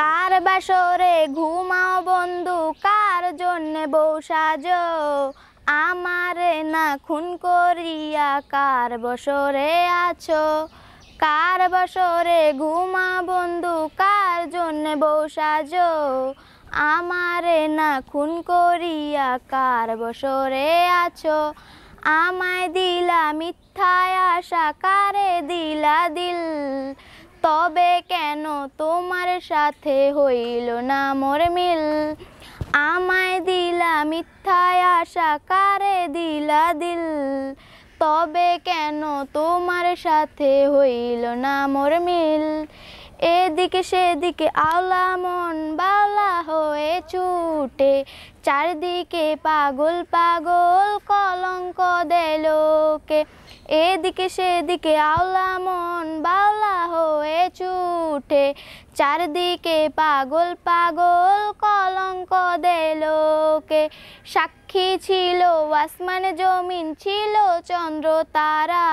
কার বাসরে ঘুমাও বন্ধু কার জন্যে বউ সাজ আমারে না খুন করিয়া কার বসরে আছো কার বসরে ঘুমা বন্ধু কার জন্যে বউ সাজ আমারে না খুন করিয়া কার বসরে আছো আমায় দিলা মিথ্যায় আশা কারে দিলা দিল তবে কেন তোমার সাথে হইল না মোর মিল আমায় দিলা মিথ্যায় আশা কারে দিলা দিল তবে কেন তোমার সাথে হইল না মোর মিল এদিকে সেদিকে আওলা মন বালা হয়ে ছুটে চারদিকে পাগল পাগল কলঙ্ক দেলোকে এদিকে সেদিকে আওলা মন বালা উঠে চারদিকে পাগল পাগল কলঙ্ক দেলোকে সাক্ষী ছিল আসমান জমিন ছিল চন্দ্র তারা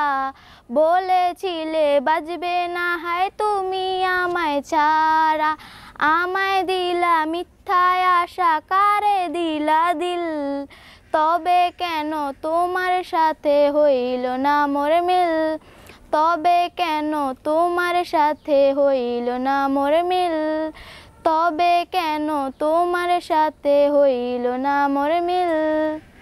বলেছিলে বাজবে না হায় তুমি আমায় ছাড়া আমায় দিলা মিথ্যায় আশা কারে দিলা দিল তবে কেন তোমার সাথে হইল না মোর মিল তবে কেন তোমার সাথে হইল না মোর মিল তবে কেন তোমার সাথে হইল না মোর মিল